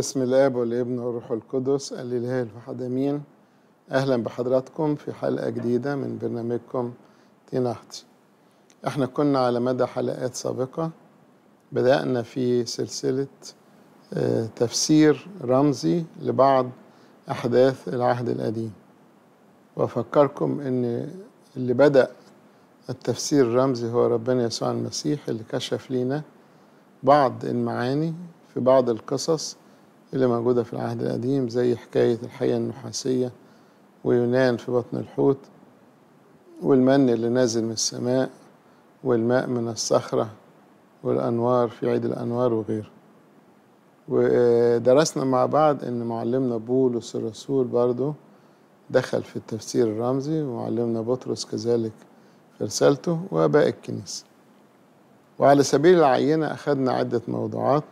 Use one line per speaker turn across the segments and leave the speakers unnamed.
بسم الاب والابن والروح القدس الاله الواحد امين اهلا بحضراتكم في حلقه جديده من برنامجكم تينحت احنا كنا على مدى حلقات سابقه بدانا في سلسله آه، تفسير رمزي لبعض احداث العهد القديم وافكركم ان اللي بدا التفسير الرمزي هو ربنا يسوع المسيح اللي كشف لينا بعض المعاني في بعض القصص اللي موجودة في العهد القديم زي حكاية الحية النحاسية ويونان في بطن الحوت والمن اللي نازل من السماء والماء من الصخرة والأنوار في عيد الأنوار وغيره ودرسنا مع بعض إن معلمنا بولس الرسول برضه دخل في التفسير الرمزي ومعلمنا بطرس كذلك في رسالته وباقي الكنيسة وعلى سبيل العينة أخذنا عدة موضوعات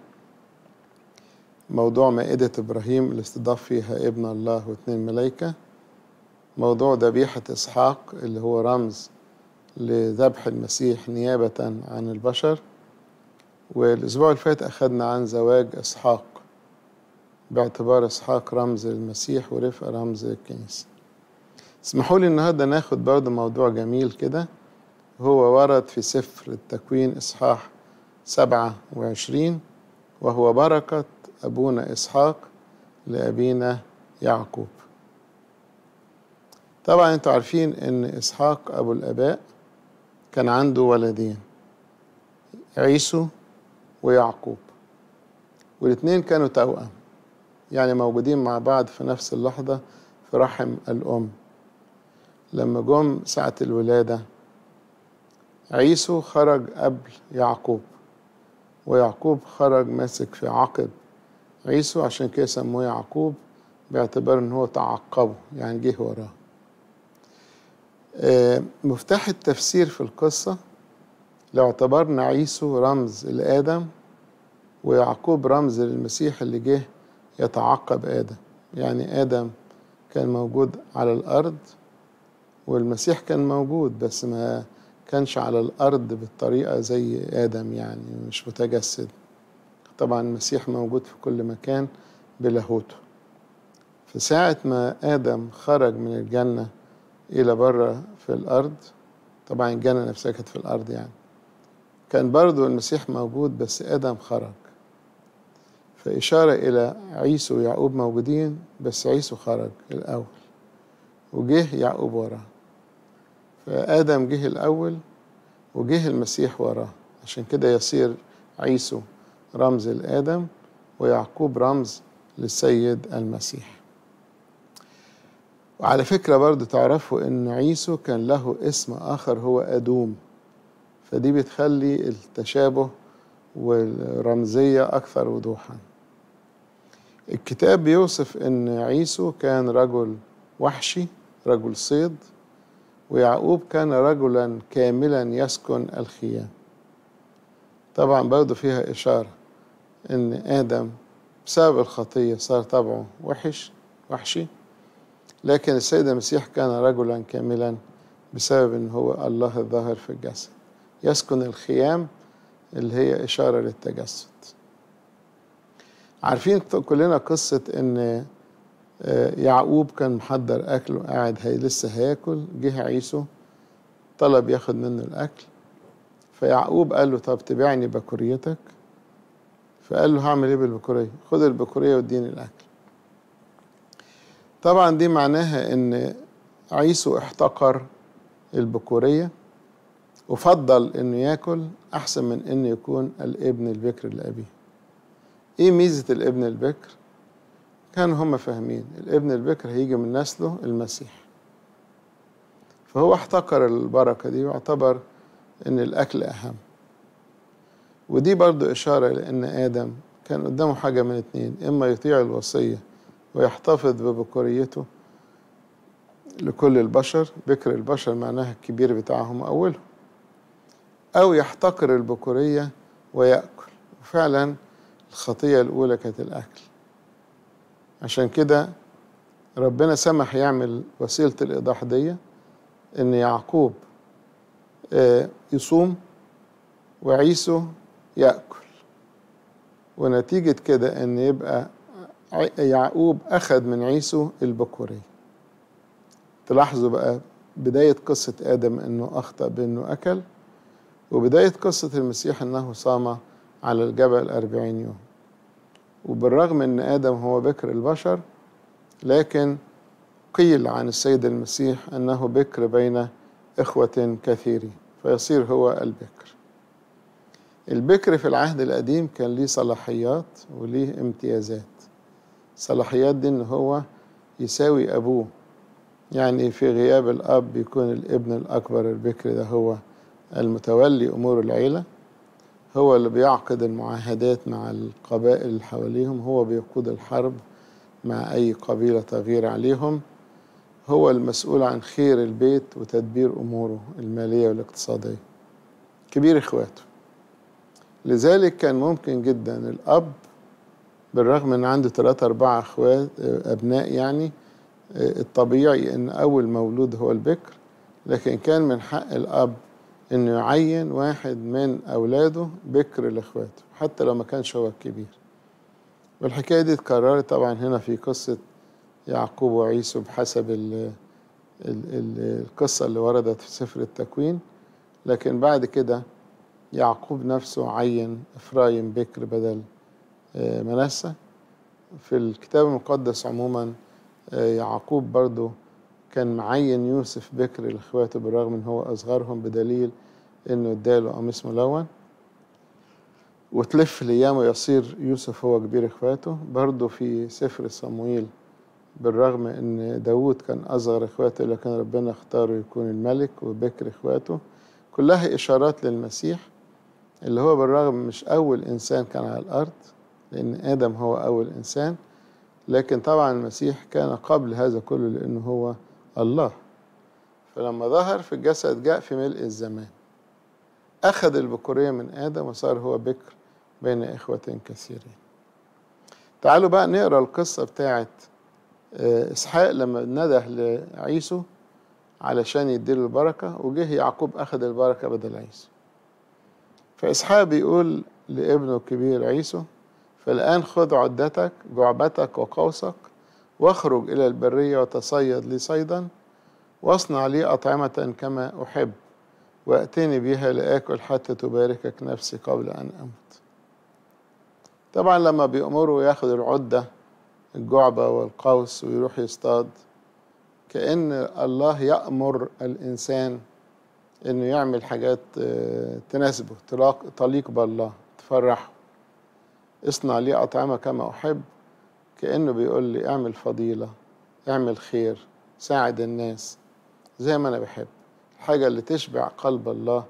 موضوع مائدة إبراهيم اللي استضاف فيها ابن الله واثنين ملايكة موضوع ذبيحة إسحاق اللي هو رمز لذبح المسيح نيابة عن البشر والأسبوع اللي فات أخدنا عن زواج إسحاق باعتبار إسحاق رمز المسيح ورفقة رمز الكنيسة اسمحوا لي النهاردة ناخد برضه موضوع جميل كده هو ورد في سفر التكوين إصحاح سبعة وعشرين وهو بركة أبونا إسحاق لأبينا يعقوب طبعا انتوا عارفين ان إسحاق أبو الآباء كان عنده ولدين عيسو ويعقوب والاتنين كانوا توأم يعني موجودين مع بعض في نفس اللحظة في رحم الأم لما جم ساعة الولادة عيسو خرج قبل يعقوب ويعقوب خرج ماسك في عقب عيسو عشان كده سموه يعقوب باعتبار ان هو تعقبه يعني جه وراه آه، مفتاح التفسير في القصة لو اعتبرنا عيسو رمز لآدم ويعقوب رمز للمسيح اللي جه يتعقب آدم يعني آدم كان موجود على الأرض والمسيح كان موجود بس ما كانش على الأرض بالطريقة زي آدم يعني مش متجسد طبعا المسيح موجود في كل مكان بلاهوته في ساعة ما آدم خرج من الجنة إلى بره في الأرض طبعا الجنة نفسها كانت في الأرض يعني كان برضو المسيح موجود بس آدم خرج فإشارة إلى عيسو ويعقوب موجودين بس عيسو خرج الأول وجه يعقوب وراه فآدم جه الأول وجه المسيح وراه عشان كده يصير عيسو رمز لآدم ويعقوب رمز للسيد المسيح وعلى فكرة برضو تعرفوا إن عيسو كان له اسم آخر هو أدوم فدي بتخلي التشابه والرمزية أكثر وضوحا الكتاب بيوصف إن عيسو كان رجل وحشي رجل صيد ويعقوب كان رجلا كاملا يسكن الخيام طبعا برضو فيها إشارة ان ادم بسبب الخطيه صار طبعه وحش وحشي لكن السيد المسيح كان رجلا كاملا بسبب ان هو الله الظاهر في الجسد يسكن الخيام اللي هي اشاره للتجسد عارفين كلنا قصه ان آه، يعقوب كان محضر اكل وقاعد هي لسه هياكل جه عيسو طلب ياخد منه الاكل فيعقوب قال له طب تبيعني بكريتك فقال له هعمل ايه بالبكوريه خد البكوريه واديني الاكل طبعا دي معناها ان عيسو احتقر البكوريه وفضل انه ياكل احسن من انه يكون الابن البكر لابيه ايه ميزه الابن البكر كانوا هما فاهمين الابن البكر هيجي من نسله المسيح فهو احتقر البركه دي واعتبر ان الاكل اهم ودي برضو إشارة لأن آدم كان قدامه حاجة من اتنين إما يطيع الوصية ويحتفظ ببكوريته لكل البشر بكر البشر معناها الكبير بتاعهم أولهم أو يحتقر البكورية ويأكل وفعلا الخطية الأولى كانت الأكل عشان كده ربنا سمح يعمل وسيلة الإيضاح دي إن يعقوب آه، يصوم وعيسو يأكل ونتيجة كده أن يبقى يعقوب أخذ من عيسو البكورية تلاحظوا بقى بداية قصة آدم أنه أخطأ بأنه أكل وبداية قصة المسيح أنه صام على الجبل أربعين يوم وبالرغم أن آدم هو بكر البشر لكن قيل عن السيد المسيح أنه بكر بين إخوة كثيرين فيصير هو البكر البكر في العهد القديم كان ليه صلاحيات وليه امتيازات الصلاحيات دي ان هو يساوي ابوه يعني في غياب الاب يكون الابن الاكبر البكر ده هو المتولي امور العيله هو اللي بيعقد المعاهدات مع القبائل اللي حواليهم هو بيقود الحرب مع اي قبيله تغير عليهم هو المسؤول عن خير البيت وتدبير اموره الماليه والاقتصاديه كبير اخواته لذلك كان ممكن جدا الأب بالرغم ان عنده ثلاثة أربعة أخوات آه، أبناء يعني آه، الطبيعي ان أول مولود هو البكر لكن كان من حق الأب انه يعين واحد من أولاده بكر لإخواته حتى لو ما كانش هو الكبير والحكاية دي اتكررت طبعا هنا في قصة يعقوب وعيسو بحسب الـ الـ القصة اللي وردت في سفر التكوين لكن بعد كده يعقوب نفسه عين إفرايم بكر بدل آه، منسى في الكتاب المقدس عموما آه، يعقوب برضو كان معين يوسف بكر لإخواته بالرغم إن هو أصغرهم بدليل إنه اداله قميص ملون وتلف الأيام ويصير يوسف هو كبير إخواته برضو في سفر صموئيل بالرغم إن داوود كان أصغر إخواته لكن ربنا اختاره يكون الملك وبكر إخواته كلها إشارات للمسيح اللي هو بالرغم مش أول إنسان كان على الأرض لأن آدم هو أول إنسان لكن طبعا المسيح كان قبل هذا كله لأنه هو الله فلما ظهر في الجسد جاء في ملء الزمان أخذ البكورية من آدم وصار هو بكر بين إخوة كثيرين تعالوا بقى نقرأ القصة بتاعت آه، إسحاق لما نده لعيسو علشان يديله البركة وجه يعقوب أخذ البركة بدل عيسو فإسحاق بيقول لابنه الكبير عيسو فالآن خذ عدتك جعبتك وقوسك واخرج إلى البرية وتصيد لي صيدا واصنع لي أطعمة كما أحب وأتني بها لآكل حتى تباركك نفسي قبل أن أموت طبعا لما بيأمره ياخد العدة الجعبة والقوس ويروح يصطاد كأن الله يأمر الإنسان انه يعمل حاجات آه، تناسبه تليق بالله تفرحه اصنع لي اطعمه كما احب كانه بيقول لي اعمل فضيله اعمل خير ساعد الناس زي ما انا بحب الحاجه اللي تشبع قلب الله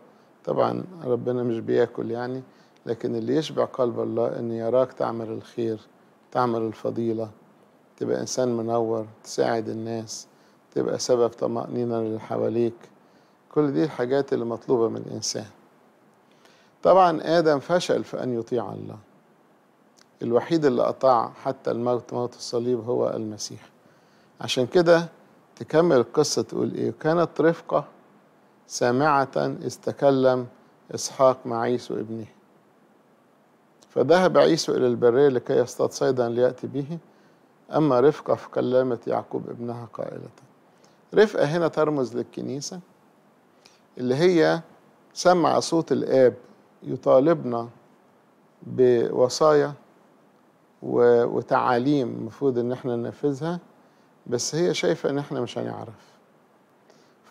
طبعا ربنا مش بياكل يعني لكن اللي يشبع قلب الله ان يراك تعمل الخير تعمل الفضيله تبقى انسان منور تساعد الناس تبقى سبب طمانينه للي حواليك كل دي الحاجات اللي مطلوبة من الإنسان طبعا آدم فشل في أن يطيع الله الوحيد اللي أطاع حتى الموت موت الصليب هو المسيح عشان كده تكمل القصة تقول إيه كانت رفقة سامعة إذ تكلم إسحاق مع عيسو ابنه فذهب عيسو إلى البرية لكي يصطاد صيدا ليأتي به أما رفقة فكلمت يعقوب ابنها قائلة رفقة هنا ترمز للكنيسة اللي هي سمع صوت الآب يطالبنا بوصايا وتعاليم المفروض إن احنا ننفذها بس هي شايفة إن احنا مش هنعرف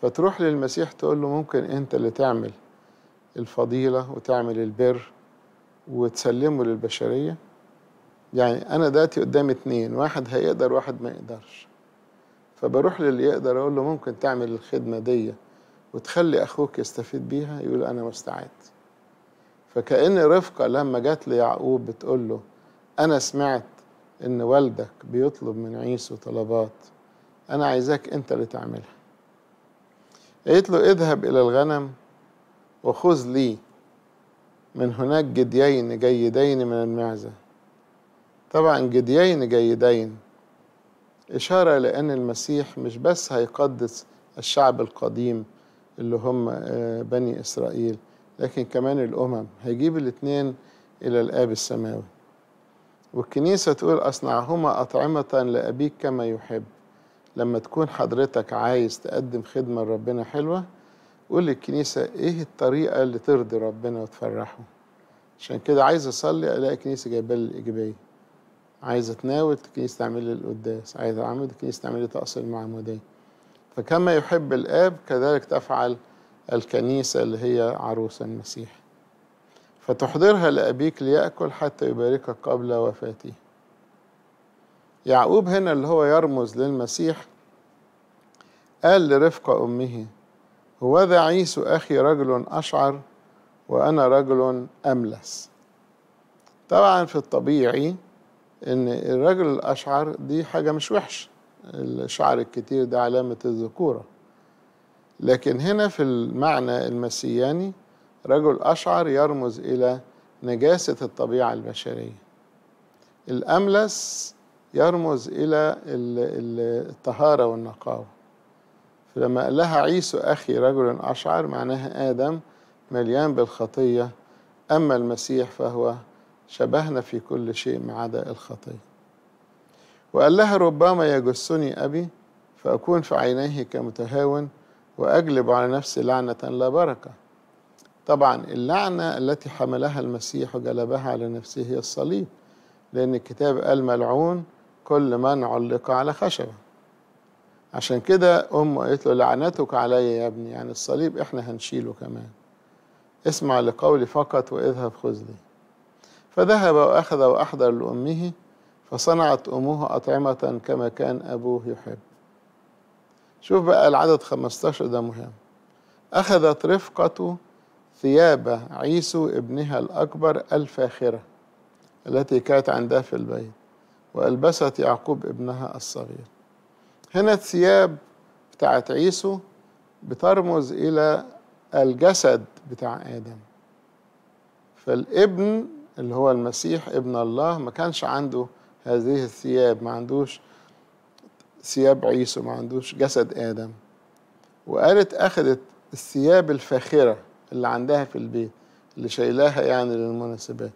فتروح للمسيح تقول له ممكن أنت اللي تعمل الفضيلة وتعمل البر وتسلمه للبشرية يعني أنا دلوقتي قدامي اتنين واحد هيقدر واحد ما يقدرش فبروح للي يقدر أقول له ممكن تعمل الخدمة ديه وتخلي أخوك يستفيد بيها يقول أنا مستعد فكأن رفقة لما جت ليعقوب بتقول له أنا سمعت إن والدك بيطلب من عيسو طلبات أنا عايزاك أنت اللي تعملها قالت له اذهب إلى الغنم وخذ لي من هناك جديين جيدين من المعزة طبعا جديين جيدين إشارة لأن المسيح مش بس هيقدس الشعب القديم اللي هم آه، بني إسرائيل لكن كمان الأمم هيجيب الاثنين إلى الآب السماوي والكنيسة تقول أصنعهما أطعمة لأبيك كما يحب لما تكون حضرتك عايز تقدم خدمة لربنا حلوة قول للكنيسة إيه الطريقة اللي ترضي ربنا وتفرحه عشان كده عايز أصلي ألاقي كنيسة جايبة لي الإيجابية عايز أتناول الكنيسة تعمل لي القداس عايز أعمل الكنيسة تعمل لي طقس المعمودية فكما يحب الآب كذلك تفعل الكنيسة اللي هي عروس المسيح فتحضرها لأبيك ليأكل حتى يباركك قبل وفاته يعقوب هنا اللي هو يرمز للمسيح قال لرفقة أمه هوذا عيسو أخي رجل أشعر وأنا رجل أملس طبعا في الطبيعي إن الرجل الأشعر دي حاجة مش وحشة الشعر الكتير ده علامة الذكورة لكن هنا في المعنى المسياني رجل أشعر يرمز إلى نجاسة الطبيعة البشرية الأملس يرمز إلى الطهارة والنقاوة فلما قال لها عيسو أخي رجل أشعر معناها آدم مليان بالخطية أما المسيح فهو شبهنا في كل شيء ما عدا الخطيه وقال لها ربما يجسني أبي فأكون في عينيه كمتهاون وأجلب على نفسي لعنة لا بركة طبعا اللعنة التي حملها المسيح وجلبها على نفسه هي الصليب لأن الكتاب قال ملعون كل من علق على خشبة عشان كده أمه قالت له لعنتك علي يا ابني يعني الصليب إحنا هنشيله كمان اسمع لقولي فقط واذهب خذلي فذهب وأخذ وأحضر لأمه فصنعت أمه أطعمة كما كان أبوه يحب شوف بقى العدد 15 ده مهم أخذت رفقة ثياب عيسو ابنها الأكبر الفاخرة التي كانت عندها في البيت وألبست يعقوب ابنها الصغير هنا الثياب بتاعت عيسو بترمز إلى الجسد بتاع آدم فالابن اللي هو المسيح ابن الله ما كانش عنده هذه الثياب ما عندوش ثياب عيسو ما عندوش جسد آدم وقالت أخذت الثياب الفاخرة اللي عندها في البيت اللي شايلاها يعني للمناسبات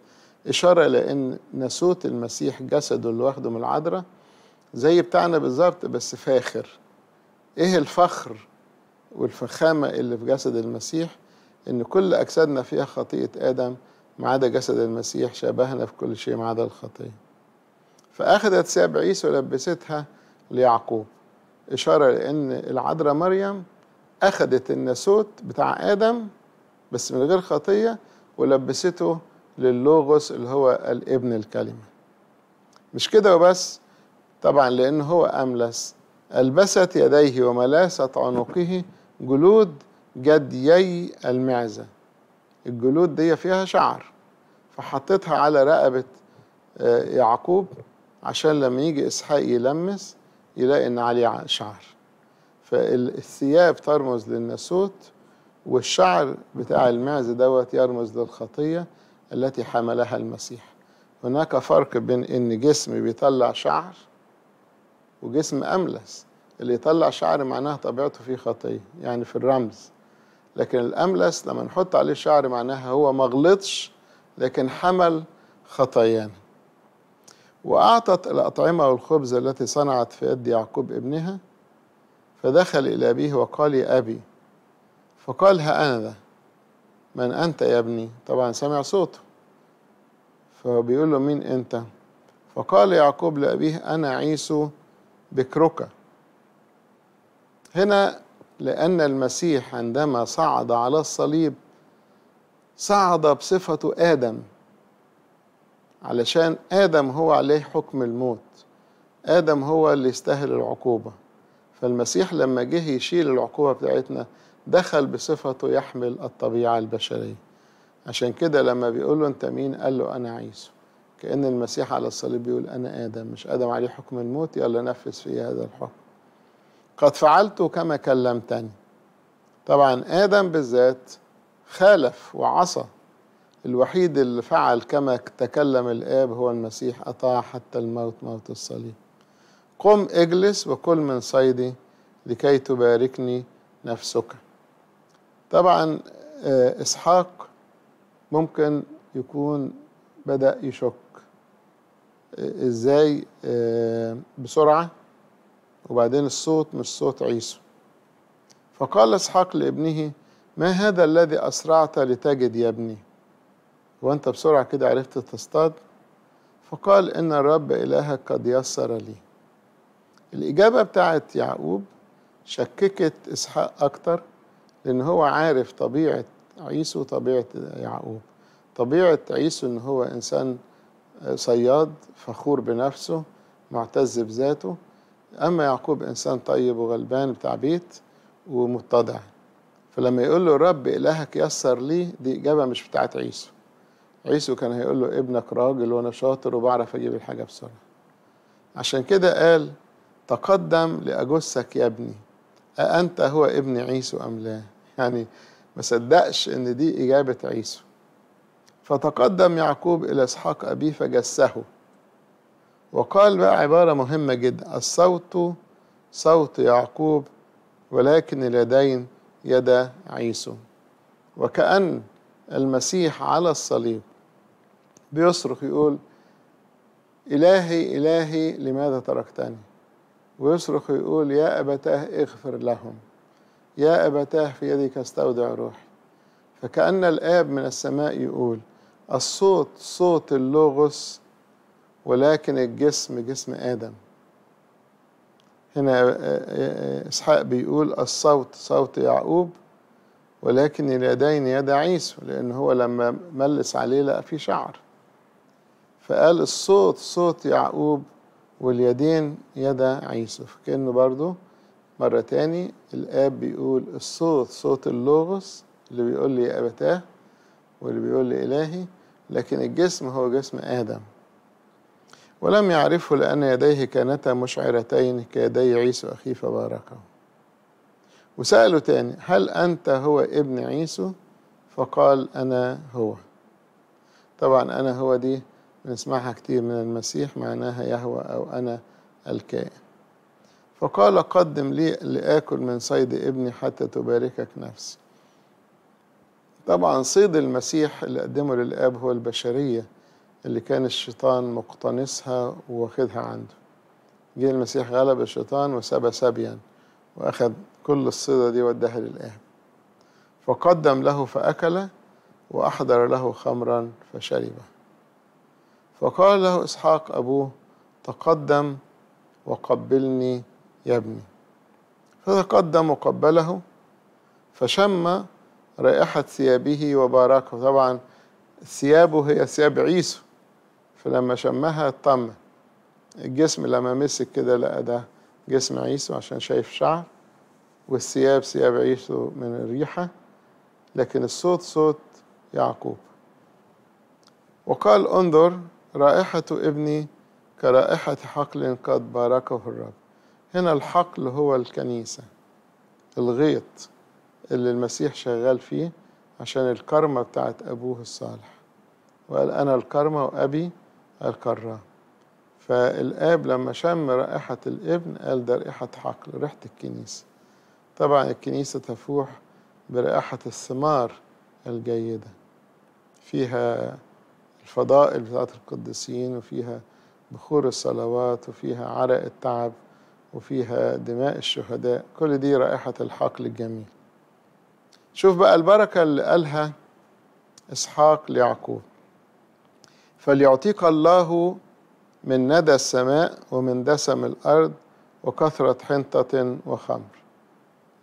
إشارة لأن ناسوت المسيح جسده اللي واخده من العذراء زي بتاعنا بالظبط بس فاخر إيه الفخر والفخامة اللي في جسد المسيح إن كل أجسادنا فيها خطيئة آدم ما عدا جسد المسيح شبهنا في كل شيء ما عدا الخطيه فأخذت ثياب عيسى ولبستها ليعقوب إشارة لأن العذراء مريم أخذت الناسوت بتاع آدم بس من غير خطية ولبسته للوغوس اللي هو الابن الكلمة مش كده وبس طبعا لأن هو أملس ألبست يديه وملاست عنقه جلود جديي المعزة الجلود دي فيها شعر فحطتها على رقبة آه، يعقوب عشان لما يجي إسحاق يلمس يلاقي إن عليه شعر فالثياب ترمز للناسوت والشعر بتاع المعز دوت يرمز للخطية التي حملها المسيح هناك فرق بين إن جسم بيطلع شعر وجسم أملس اللي يطلع شعر معناها طبيعته فيه خطية يعني في الرمز لكن الأملس لما نحط عليه شعر معناها هو مغلطش لكن حمل خطايانا وأعطت الأطعمة والخبز التي صنعت في يد يعقوب ابنها فدخل إلى أبيه وقال يا أبي فقال ها أنا ذا من أنت يا ابني طبعا سمع صوته فبيقول له مين أنت فقال يعقوب لأبيه أنا عيسو بكروكا هنا لأن المسيح عندما صعد على الصليب صعد بصفته آدم علشان آدم هو عليه حكم الموت آدم هو اللي يستاهل العقوبة فالمسيح لما جه يشيل العقوبة بتاعتنا دخل بصفته يحمل الطبيعة البشرية عشان كده لما بيقول له أنت مين قال له أنا عيسو كأن المسيح على الصليب بيقول أنا آدم مش آدم عليه حكم الموت يلا نفذ في هذا الحكم قد فعلت كما كلمتني طبعا آدم بالذات خالف وعصى الوحيد اللي فعل كما تكلم الآب هو المسيح أطاع حتى الموت موت الصليب قم اجلس وكل من صيدي لكي تباركني نفسك طبعا آه، إسحاق ممكن يكون بدأ يشك آه، إزاي آه، بسرعة وبعدين الصوت مش صوت عيسو فقال إسحاق لابنه ما هذا الذي أسرعت لتجد يا ابني وأنت بسرعة كده عرفت تصطاد فقال إن الرب إلهك قد يسر لي الإجابة بتاعت يعقوب شككت إسحاق أكتر لأن هو عارف طبيعة عيسو وطبيعة يعقوب طبيعة عيسو إن هو إنسان آه، صياد فخور بنفسه معتز بذاته أما يعقوب إنسان طيب وغلبان بتاع بيت ومتضع فلما يقول له رب إلهك يسر لي دي إجابة مش بتاعت عيسو عيسو كان هيقول له ابنك راجل وانا شاطر وبعرف اجيب الحاجه بسرعه عشان كده قال تقدم لاجسك يا ابني أأنت هو ابن عيسو أم لا يعني ما صدقش إن دي إجابة عيسو فتقدم يعقوب إلى إسحاق أبيه فجسه وقال بقى عبارة مهمة جدا الصوت صوت يعقوب ولكن اليدين يدا عيسو وكأن المسيح على الصليب بيصرخ يقول إلهي إلهي لماذا تركتني ويصرخ يقول يا أبتاه اغفر لهم يا أبتاه في يدك استودع روحي فكأن الآب من السماء يقول الصوت صوت اللوغوس ولكن الجسم جسم آدم هنا آه، آه، آه، إسحاق بيقول الصوت صوت يعقوب ولكن اليدين يد عيسو لأن هو لما ملس عليه لقى فيه شعر فقال الصوت صوت يعقوب واليدين يدا عيسو فكأنه برضو مرة تاني الآب بيقول الصوت صوت اللغز اللي بيقول لي يا أبتاه واللي بيقول لي إلهي لكن الجسم هو جسم آدم ولم يعرفه لأن يديه كانتا مشعرتين كيدي عيسو أخيه فباركه وسأله تاني هل أنت هو ابن عيسو فقال أنا هو طبعا أنا هو دي بنسمعها كتير من المسيح معناها يهوى أو أنا الكائن فقال قدم لي لآكل من صيد ابني حتى تباركك نفسي طبعا صيد المسيح اللي قدمه للآب هو البشرية اللي كان الشيطان مقتنصها واخدها عنده جه المسيح غلب الشيطان وسبى سبيا وأخذ كل الصيدة دي وداها للآب فقدم له فأكل وأحضر له خمرا فشربه فقال له إسحاق أبوه تقدم وقبلني يا ابني فتقدم وقبله فشم رائحة ثيابه وباركه طبعا ثيابه هي ثياب عيسو فلما شمها طم الجسم لما مسك كده لقى ده جسم عيسو عشان شايف شعر والثياب ثياب عيسو من الريحة لكن الصوت صوت يعقوب وقال انظر رائحة ابني كرائحة حقل قد باركه الرب هنا الحقل هو الكنيسة الغيط اللي المسيح شغال فيه عشان الكرمة بتاعت أبوه الصالح وقال أنا الكرمة وأبي الكرام فالآب لما شم رائحة الابن قال ده رائحة حقل ريحة الكنيسة طبعا الكنيسة تفوح برائحة الثمار الجيدة فيها الفضائل بتاعت القديسين وفيها بخور الصلوات وفيها عرق التعب وفيها دماء الشهداء كل دي رائحة الحقل الجميل شوف بقى البركة اللي قالها إسحاق ليعقوب فليعطيك الله من ندى السماء ومن دسم الأرض وكثرة حنطة وخمر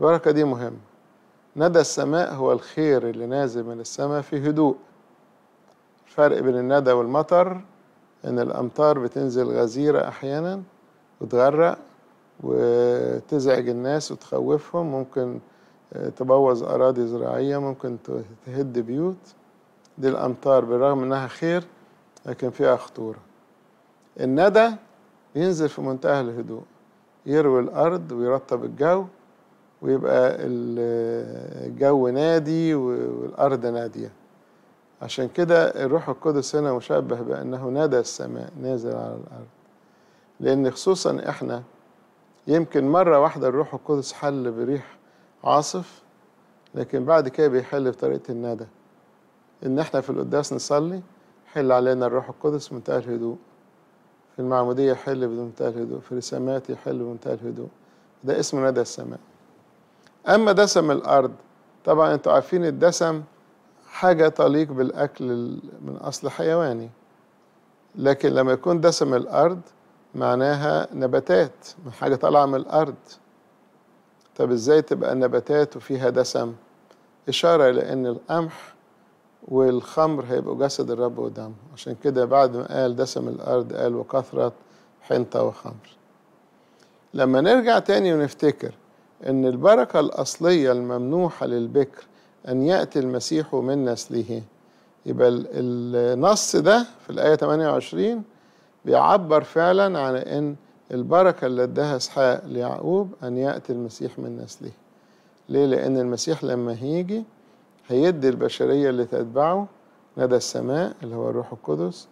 البركة دي مهمة ندى السماء هو الخير اللي نازل من السماء في هدوء الفرق بين الندى والمطر إن الأمطار بتنزل غزيرة أحيانا وتغرق وتزعج الناس وتخوفهم ممكن آه، تبوظ أراضي زراعية ممكن تهد بيوت دي الأمطار بالرغم إنها خير لكن فيها خطورة الندى ينزل في منتهى الهدوء يروي الأرض ويرطب الجو ويبقى الجو نادي والأرض نادية عشان كده الروح القدس هنا مشبه بأنه نادى السماء نازل على الأرض لأن خصوصا إحنا يمكن مرة واحدة الروح القدس حل بريح عاصف لكن بعد كده بيحل بطريقة الندى إن إحنا في القداس نصلي حل علينا الروح القدس بمنتهى الهدوء في المعمودية يحل بمنتهى الهدوء في الرسامات يحل بمنتهى الهدوء ده اسمه ندى السماء أما دسم الأرض طبعا أنتوا عارفين الدسم حاجة تليق بالأكل من أصل حيواني لكن لما يكون دسم الأرض معناها نباتات من حاجة طالعة من الأرض طب إزاي تبقى نباتات وفيها دسم إشارة لأن القمح والخمر هيبقوا جسد الرب ودم عشان كده بعد ما قال دسم الأرض قال وكثرة حنطة وخمر لما نرجع تاني ونفتكر إن البركة الأصلية الممنوحة للبكر أن يأتي المسيح من نسله يبقى النص ده في الآية 28 بيعبر فعلا عن أن البركة اللي اداها إسحاق ليعقوب أن يأتي المسيح من نسله ليه؟ لأن المسيح لما هيجي هيدي البشرية اللي تتبعه ندى السماء اللي هو الروح القدس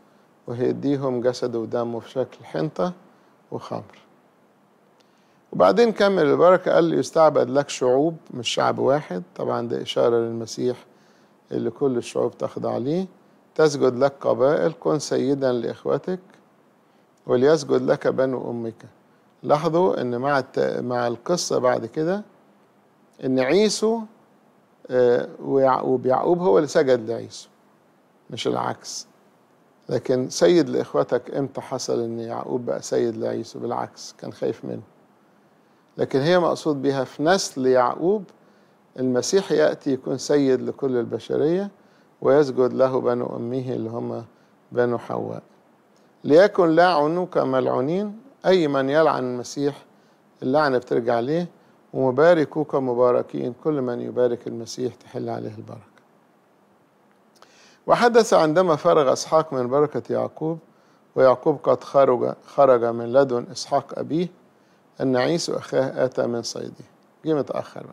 وهيديهم جسده ودمه في شكل حنطة وخمر وبعدين كمل البركة قال لي يستعبد لك شعوب مش شعب واحد طبعا ده إشارة للمسيح اللي كل الشعوب تخضع ليه تسجد لك قبائل كن سيدا لإخوتك وليسجد لك بنو أمك لاحظوا إن مع مع القصة بعد كده إن عيسو آه، ويعقوب يعقوب هو اللي سجد لعيسو مش العكس لكن سيد لإخوتك إمتى حصل إن يعقوب بقى سيد لعيسو بالعكس كان خايف منه لكن هي مقصود بها في نسل يعقوب المسيح يأتي يكون سيد لكل البشرية ويسجد له بنو أمه اللي هم بنو حواء ليكن لا عنوك ملعونين أي من يلعن المسيح اللعنة بترجع ليه ومباركوك مباركين كل من يبارك المسيح تحل عليه البركة وحدث عندما فرغ إسحاق من بركة يعقوب ويعقوب قد خرج خرج من لدن إسحاق أبيه أن عيسى أخاه آتى من صيده جه متأخر بقى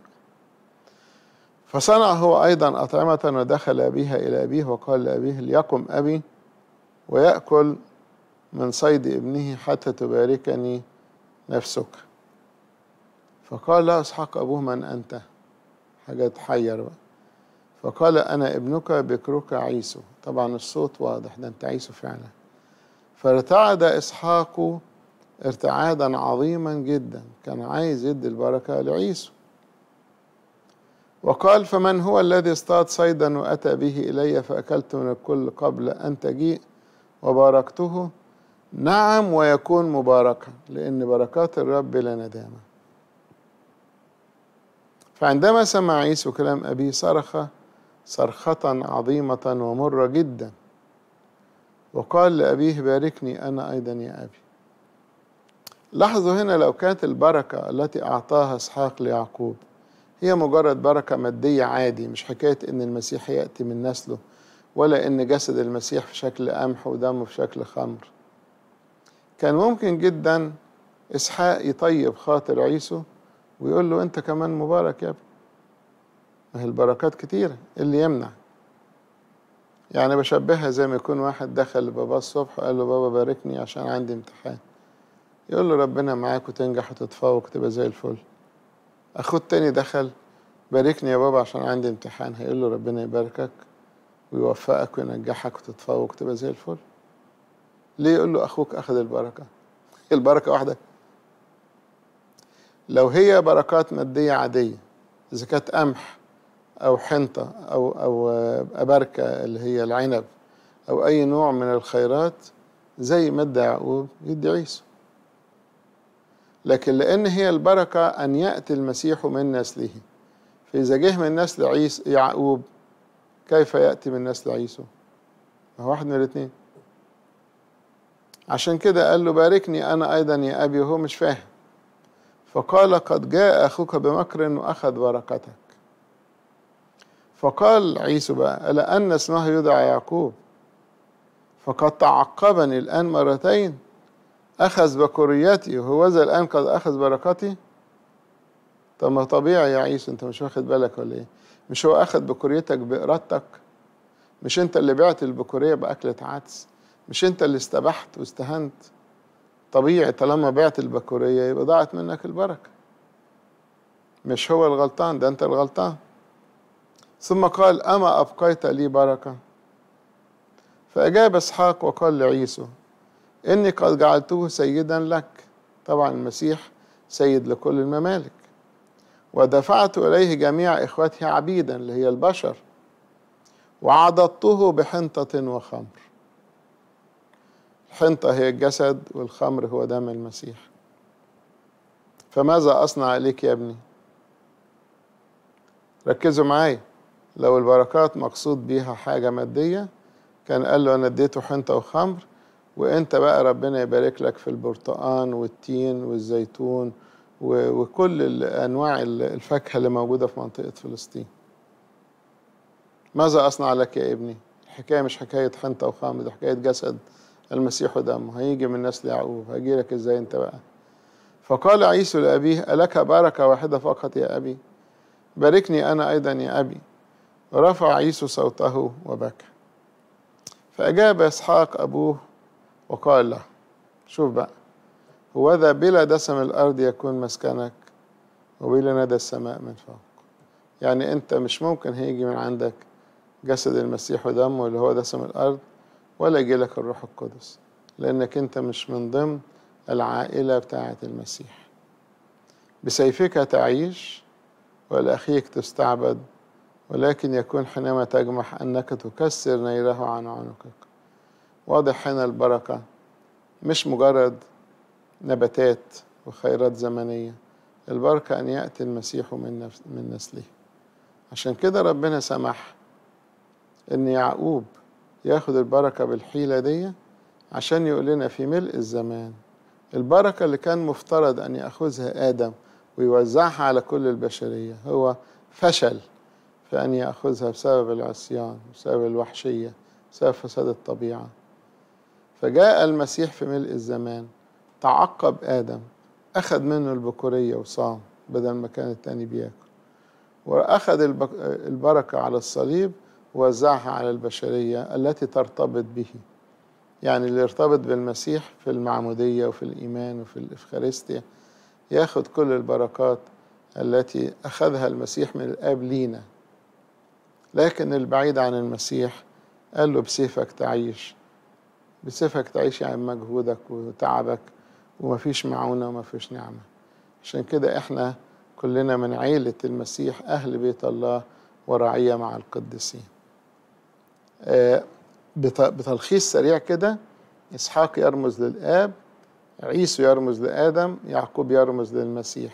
فصنع هو أيضا أطعمة ودخل بها إلى أبيه وقال لأبيه ليقم أبي ويأكل من صيد ابنه حتى تباركني نفسك فقال له إسحاق أبوه من أنت حاجة تحير بقى فقال أنا ابنك بكرك عيسو طبعا الصوت واضح ده أنت عيسو فعلا فارتعد إسحاق ارتعادا عظيما جدا كان عايز يدي البركة لعيسو وقال فمن هو الذي اصطاد صيدا وأتى به إلي فأكلت من الكل قبل أن تجيء وباركته نعم ويكون مباركا لأن بركات الرب لا ندامة فعندما سمع عيسو كلام أبيه صرخ صرخة عظيمة ومرة جدا وقال لأبيه باركني أنا أيضا يا أبي لاحظوا هنا لو كانت البركة التي أعطاها إسحاق ليعقوب هي مجرد بركة مادية عادي مش حكاية إن المسيح يأتي من نسله ولا إن جسد المسيح في شكل قمح ودمه في شكل خمر كان ممكن جدا إسحاق يطيب خاطر عيسو ويقول له أنت كمان مبارك يا ابني ما هي البركات كتيرة إيه اللي يمنع يعني بشبهها زي ما يكون واحد دخل لباباه الصبح وقال له بابا باركني عشان عندي امتحان يقول له ربنا معاك وتنجح وتتفوق وتبقى زي الفل اخوه التاني دخل باركني يا بابا عشان عندي امتحان هيقول له ربنا يباركك ويوفقك وينجحك وتتفوق وتبقى زي الفل ليه يقول له اخوك اخذ البركه البركه واحده لو هي بركات ماديه عاديه اذا كانت قمح او حنطه او او ابركه اللي هي العنب او اي نوع من الخيرات زي ما ادعى يعقوب يدي عيسو لكن لأن هي البركة أن يأتي المسيح من نسله فإذا جه من نسل عيسى يعقوب كيف يأتي من نسل عيسو هو واحد من الاثنين عشان كده قال له باركني أنا أيضا يا أبي وهو مش فاهم فقال قد جاء أخوك بمكر وأخذ بركتك فقال عيسو بقى ألا أن اسمه يدعى يعقوب فقد تعقبني الآن مرتين أخذ بكرياتي هو ذا قد أخذ بركتي طب ما طبيعي يا عيسو أنت مش واخد بالك ولا إيه مش هو أخذ بكريتك بإرادتك مش أنت اللي بعت البكورية بأكلة عدس مش أنت اللي استبحت واستهنت طبيعي طالما بعت البكورية يبقى ضاعت منك البركة مش هو الغلطان ده أنت الغلطان ثم قال أما أبقيت لي بركة فأجاب إسحاق وقال لعيسو إني قد جعلته سيدا لك طبعا المسيح سيد لكل الممالك ودفعت إليه جميع إخوته عبيدا اللي هي البشر وعضدته بحنطة وخمر الحنطة هي الجسد والخمر هو دم المسيح فماذا أصنع إليك يا ابني ركزوا معايا لو البركات مقصود بيها حاجة مادية كان قال له أنا اديته حنطة وخمر وانت بقى ربنا يبارك لك في البرتقان والتين والزيتون وكل انواع الفاكهه اللي موجوده في منطقه فلسطين ماذا اصنع لك يا ابني الحكايه مش حكايه حنطه وخامد حكايه جسد المسيح ودمه هيجي من نسل يعقوب هيجي لك ازاي انت بقى فقال عيسو لابيه الك بركه واحده فقط يا ابي باركني انا ايضا يا ابي رفع عيسو صوته وبكى فاجاب اسحاق ابوه وقال له شوف بقى هو ذا بلا دسم الأرض يكون مسكنك وبلا ندى السماء من فوق يعني أنت مش ممكن هيجي من عندك جسد المسيح ودمه اللي هو دسم الأرض ولا يجي لك الروح القدس لأنك أنت مش من ضمن العائلة بتاعة المسيح بسيفك تعيش ولأخيك تستعبد ولكن يكون حينما تجمح أنك تكسر نيله عن عنقك واضح هنا البركة مش مجرد نباتات وخيرات زمنية البركة أن يأتي المسيح من, نفس من نسله عشان كده ربنا سمح إن يعقوب ياخد البركة بالحيلة دي عشان يقول لنا في ملء الزمان البركة اللي كان مفترض أن يأخذها آدم ويوزعها على كل البشرية هو فشل في أن يأخذها بسبب العصيان بسبب الوحشية بسبب فساد الطبيعة فجاء المسيح في ملء الزمان تعقب آدم أخذ منه البكورية وصام بدل ما كان التاني بياكل وأخذ البركة على الصليب ووزعها على البشرية التي ترتبط به يعني اللي يرتبط بالمسيح في المعمودية وفي الإيمان وفي الإفخارستيا ياخد كل البركات التي أخذها المسيح من الآب لينا لكن البعيد عن المسيح قال له بسيفك تعيش بسيفك تعيش يعني مجهودك وتعبك ومفيش معونة ومفيش نعمة عشان كده احنا كلنا من عيلة المسيح أهل بيت الله ورعية مع القديسين آه، بتلخيص سريع كده إسحاق يرمز للآب عيسو يرمز لآدم يعقوب يرمز للمسيح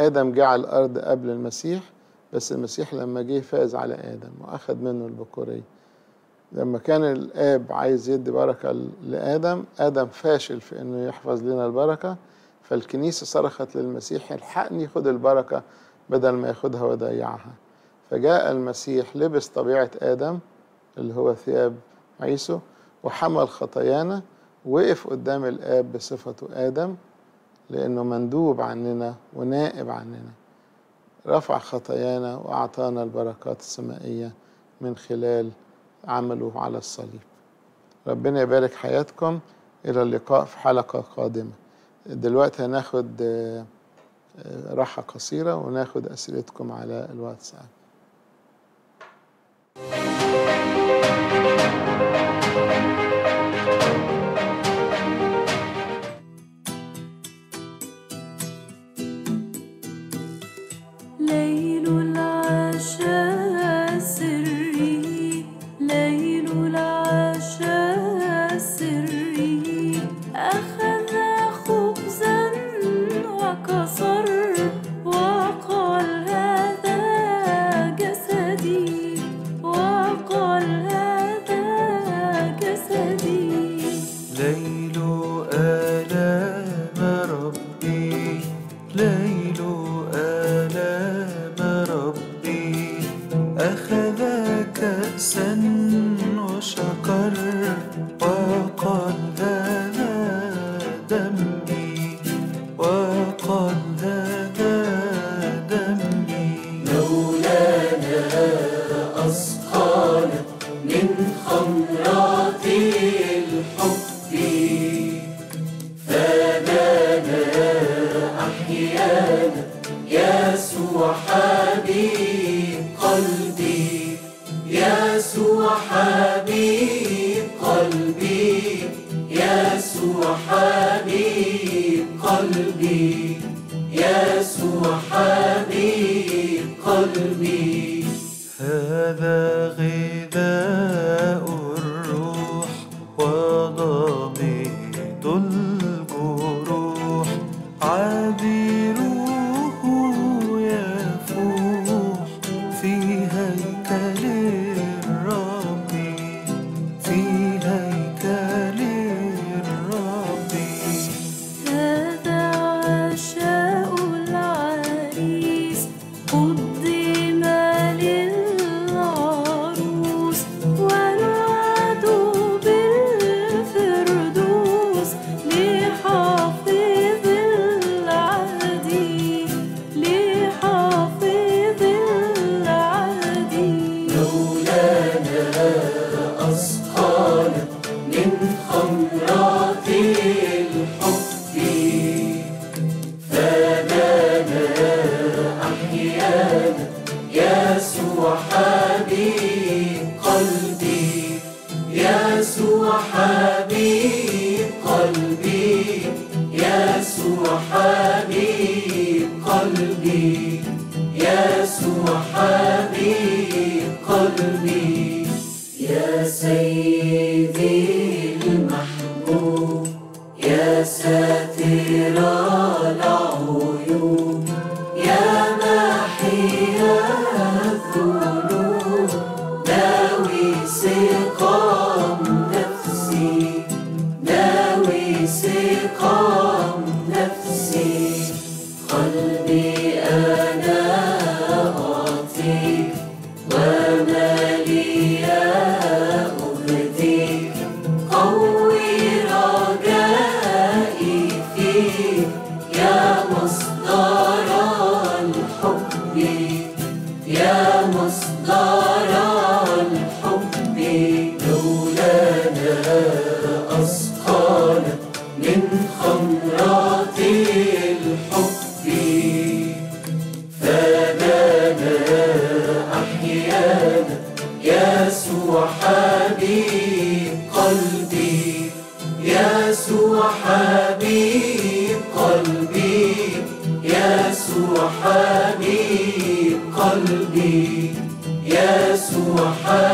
آدم جه على الأرض قبل المسيح بس المسيح لما جه فاز على آدم وأخذ منه البكورية لما كان الآب عايز يدي بركة لآدم آدم فاشل في أنه يحفظ لنا البركة فالكنيسة صرخت للمسيح الحقني خد البركة بدل ما ياخدها ويضيعها فجاء المسيح لبس طبيعة آدم اللي هو ثياب عيسو وحمل خطايانا وقف قدام الآب بصفته آدم لأنه مندوب عننا ونائب عننا رفع خطايانا وأعطانا البركات السمائية من خلال عمله على الصليب ربنا يبارك حياتكم إلى اللقاء في حلقة قادمة دلوقتي هناخد آه، راحة قصيرة وناخد أسئلتكم على الواتساب
حبيب قلبي يسوع حبيب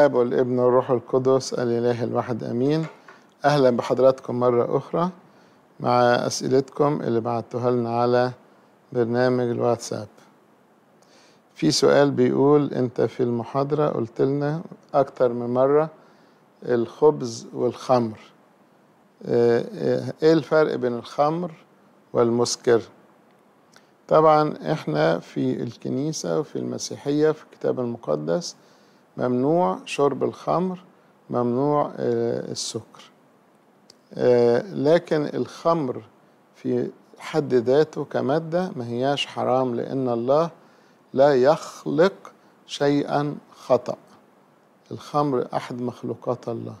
الآب والابن والروح القدس الإله الواحد أمين أهلا بحضراتكم مرة أخرى مع أسئلتكم اللي بعتوها لنا على برنامج الواتساب في سؤال بيقول أنت في المحاضرة قلت لنا أكتر من مرة الخبز والخمر آه، إيه الفرق بين الخمر والمسكر طبعا إحنا في الكنيسة وفي المسيحية في الكتاب المقدس ممنوع شرب الخمر ممنوع آه، السكر آه، لكن الخمر في حد ذاته كمادة ما هياش حرام لأن الله لا يخلق شيئا خطأ الخمر أحد مخلوقات الله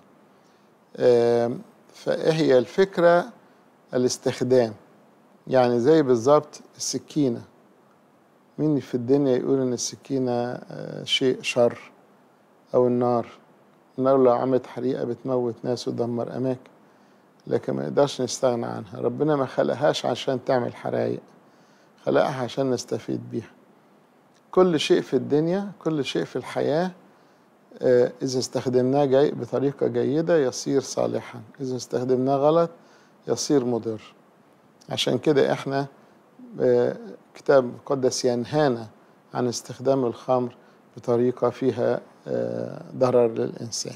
آه، فهي الفكرة الاستخدام يعني زي بالظبط السكينة مين في الدنيا يقول إن السكينة شيء شر أو النار النار لو عملت حريقة بتموت ناس وتدمر أماكن لكن ما نقدرش نستغنى عنها ربنا ما خلقهاش عشان تعمل حرايق خلقها عشان نستفيد بيها كل شيء في الدنيا كل شيء في الحياة آه، إذا استخدمناه جاي بطريقة جيدة يصير صالحا إذا استخدمناه غلط يصير مضر عشان كده إحنا آه، كتاب مقدس ينهانا عن استخدام الخمر بطريقة فيها ضرر للإنسان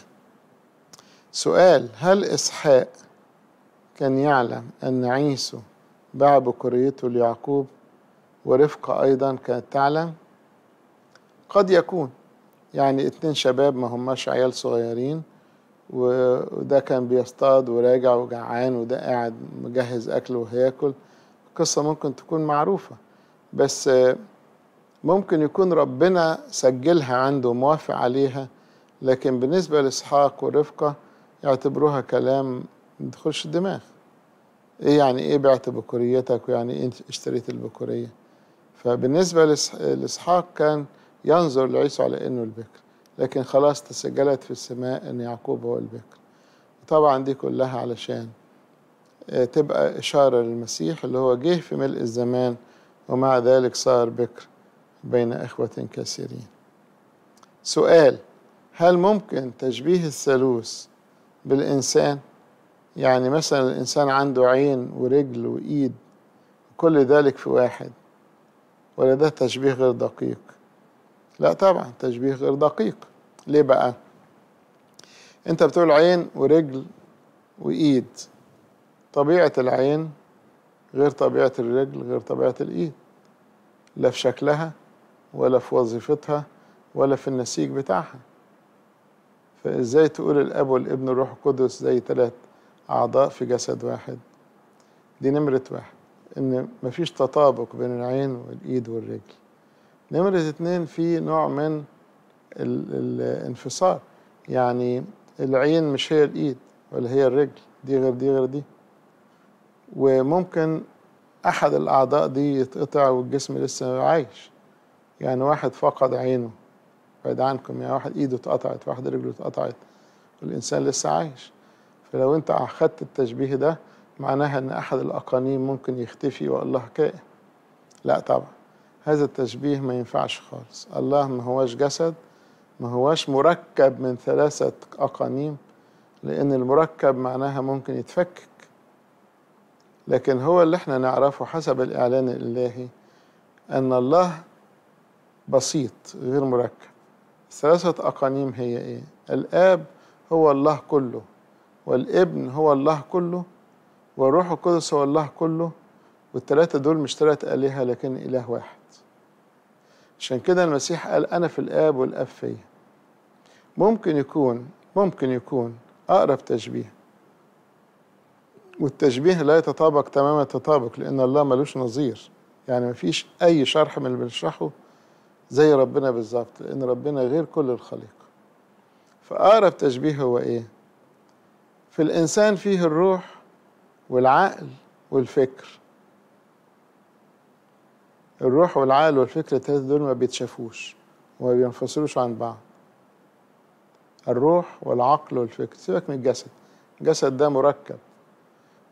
سؤال هل إسحاق كان يعلم أن عيسو باع بكريته ليعقوب ورفقة أيضا كانت تعلم قد يكون يعني اتنين شباب ما هماش عيال صغيرين وده كان بيصطاد وراجع وجعان وده قاعد مجهز أكله وهياكل قصة ممكن تكون معروفة بس ممكن يكون ربنا سجلها عنده وموافق عليها لكن بالنسبة لإسحاق ورفقة يعتبروها كلام تخش الدماغ إيه يعني إيه بعت بكوريتك ويعني إيه اشتريت البكورية فبالنسبة لإسحاق كان ينظر لعيسو على إنه البكر لكن خلاص تسجلت في السماء إن يعقوب هو البكر طبعا دي كلها علشان آه، تبقى إشارة للمسيح اللي هو جه في ملء الزمان ومع ذلك صار بكر بين إخوة كثيرين سؤال هل ممكن تشبيه الثالوث بالإنسان؟ يعني مثلا الإنسان عنده عين ورجل وإيد كل ذلك في واحد ولا ده تشبيه غير دقيق لا طبعا تشبيه غير دقيق ليه بقى انت بتقول عين ورجل وايد طبيعة العين غير طبيعة الرجل غير طبيعة الايد لا في شكلها ولا في وظيفتها ولا في النسيج بتاعها فازاي تقول الاب والابن الروح القدس زي ثلاث اعضاء في جسد واحد دي نمرة واحد ان مفيش تطابق بين العين والايد والرجل نمرة اتنين في نوع من الانفصال يعني العين مش هي الايد ولا هي الرجل دي غير دي غير دي وممكن احد الاعضاء دي يتقطع والجسم لسه عايش يعني واحد فقد عينه بعد عنكم يعني واحد ايده اتقطعت واحد رجله اتقطعت والانسان لسه عايش فلو انت اخذت التشبيه ده معناها ان احد الاقانيم ممكن يختفي والله كائن لا طبعا هذا التشبيه ما ينفعش خالص الله ما هواش جسد ما هواش مركب من ثلاثة أقانيم لأن المركب معناها ممكن يتفكك لكن هو اللي احنا نعرفه حسب الإعلان الإلهي أن الله بسيط غير مركب ثلاثة أقانيم هي إيه؟ الآب هو الله كله والابن هو الله كله والروح القدس هو الله كله والتلاتة دول مش تلات آلهة لكن إله واحد عشان كده المسيح قال أنا في الآب والآب فيا ممكن يكون ممكن يكون أقرب تشبيه والتشبيه لا يتطابق تمام التطابق لأن الله ملوش نظير يعني مفيش أي شرح من اللي بنشرحه زي ربنا بالظبط لأن ربنا غير كل الخليقة فأقرب تشبيه هو إيه؟ في الإنسان فيه الروح والعقل والفكر الروح والعقل والفكر الثلاثه دول ما بيتشافوش وما بينفصلوش عن بعض الروح والعقل والفكر سيبك من الجسد الجسد ده مركب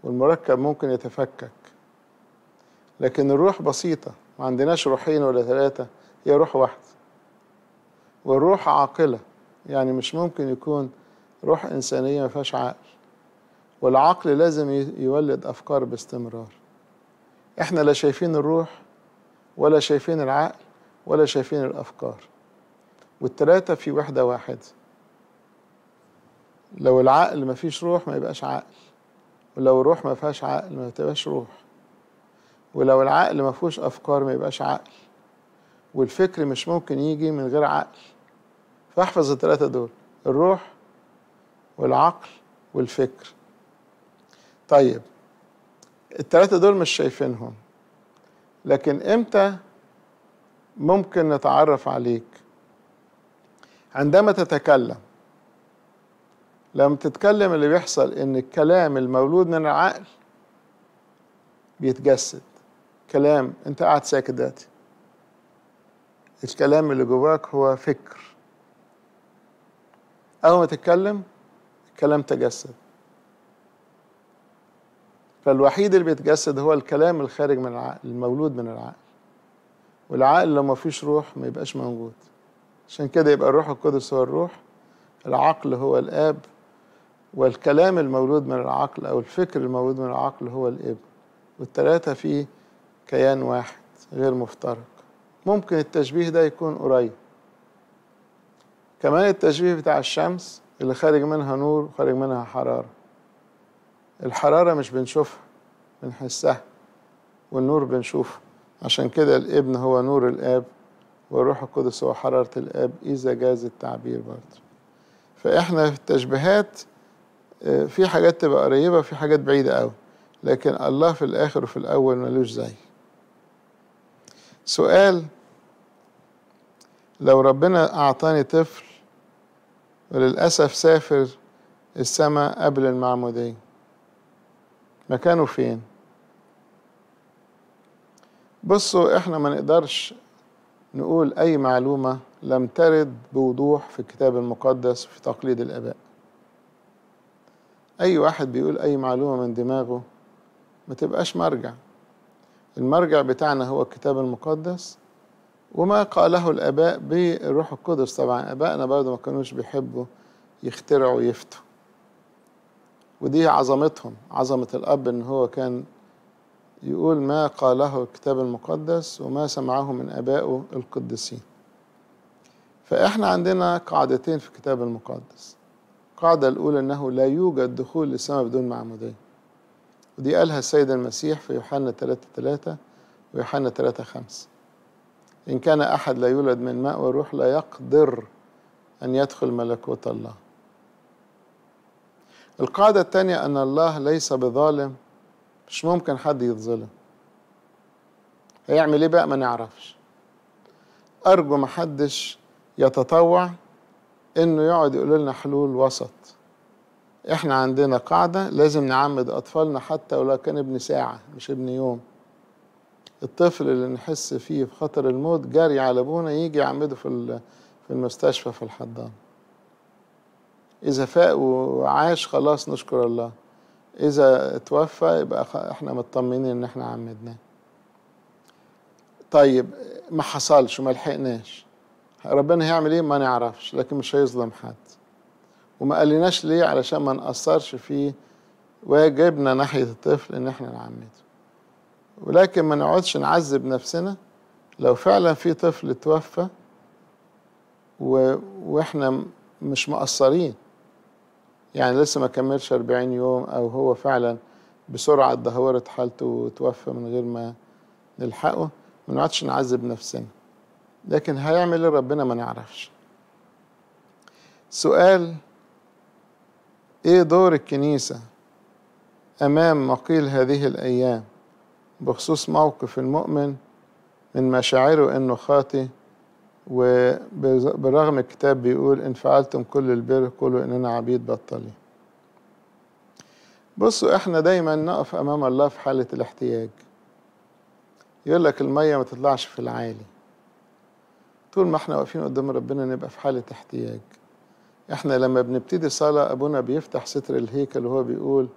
والمركب ممكن يتفكك لكن الروح بسيطة ما عندناش روحين ولا ثلاثة هي روح واحدة والروح عاقلة يعني مش ممكن يكون روح إنسانية ما فيهاش عقل والعقل لازم يولد أفكار باستمرار إحنا لا شايفين الروح ولا شايفين العقل ولا شايفين الأفكار والتلاتة في وحدة واحدة لو العقل ما فيش روح ما يبقاش عقل ولو الروح ما فيهاش عقل ما تبقاش روح ولو العقل ما فيهوش أفكار ما يبقاش عقل والفكر مش ممكن يجي من غير عقل فاحفظ الثلاثة دول الروح والعقل والفكر طيب الثلاثة دول مش شايفينهم لكن امتى ممكن نتعرف عليك عندما تتكلم لما تتكلم اللي بيحصل ان الكلام المولود من العقل بيتجسد كلام انت قاعد ساكت دلوقتي الكلام اللي جواك هو فكر أول ما تتكلم الكلام تجسد فالوحيد اللي بيتجسد هو الكلام الخارج من العقل المولود من العقل والعقل لو ما فيش روح ما يبقاش موجود عشان كده يبقى الروح القدس هو الروح العقل هو الآب والكلام المولود من العقل أو الفكر المولود من العقل هو الابن والتلاتة في كيان واحد غير مفترق ممكن التشبيه ده يكون قريب كمان التشبيه بتاع الشمس اللي خارج منها نور وخارج منها حرارة الحرارة مش بنشوفها بنحسها والنور بنشوفه عشان كده الابن هو نور الاب والروح القدس هو حرارة الاب إذا جاز التعبير برضه فإحنا في التشبيهات آه، في حاجات تبقى قريبة وفي حاجات بعيدة أوي لكن الله في الآخر وفي الأول ملوش زيه سؤال لو ربنا أعطاني طفل وللأسف سافر السماء قبل المعمودية مكانه فين؟ بصوا احنا ما نقدرش نقول أي معلومة لم ترد بوضوح في الكتاب المقدس في تقليد الآباء أي واحد بيقول أي معلومة من دماغه ما تبقاش مرجع المرجع بتاعنا هو الكتاب المقدس وما قاله الآباء بالروح القدس طبعا آبائنا برضه ما كانوش بيحبوا يخترعوا ويفتوا ودي عظمتهم عظمة الأب إن هو كان يقول ما قاله الكتاب المقدس وما سمعه من آبائه القديسين فإحنا عندنا قاعدتين في الكتاب المقدس القاعدة الأولى أنه لا يوجد دخول للسماء بدون معمودية ودي قالها السيد المسيح في يوحنا 3 3 ويوحنا 3 5 إن كان أحد لا يولد من ماء وروح لا يقدر أن يدخل ملكوت الله القاعدة الثانية أن الله ليس بظالم مش ممكن حد يتظلم هيعمل ايه بقى ما نعرفش أرجو محدش يتطوع إنه يقعد يقول لنا حلول وسط احنا عندنا قاعدة لازم نعمد أطفالنا حتى ولو كان ابن ساعة مش ابن يوم الطفل اللي نحس فيه في خطر الموت جاري على أبونا يجي يعمده في في المستشفى في الحضانة إذا فاق وعاش خلاص نشكر الله إذا توفى يبقى احنا مطمنين إن احنا عمدناه طيب ما حصلش وما لحقناش ربنا هيعمل ايه ما نعرفش لكن مش هيظلم حد وما قالناش ليه علشان ما نقصرش في واجبنا ناحية الطفل إن إحنا نعمده ولكن ما نقعدش نعذب نفسنا لو فعلا في طفل اتوفى و... وإحنا مش مقصرين يعني لسه ما كملش 40 يوم أو هو فعلا بسرعة اتدهورت حالته وتوفى من غير ما نلحقه ما نقعدش نعذب نفسنا لكن هيعمل ايه ربنا ما نعرفش سؤال إيه دور الكنيسة أمام مقيل هذه الأيام بخصوص موقف المؤمن من مشاعره إنه خاطي وبالرغم الكتاب بيقول إن فعلتم كل البر قولوا إننا عبيد بطلين بصوا إحنا دايما نقف أمام الله في حالة الاحتياج يقول لك المية ما تطلعش في العالي طول ما إحنا واقفين قدام ربنا نبقى في حالة احتياج احنا لما بنبتدي صلاة أبونا بيفتح ستر الهيكل وهو بيقول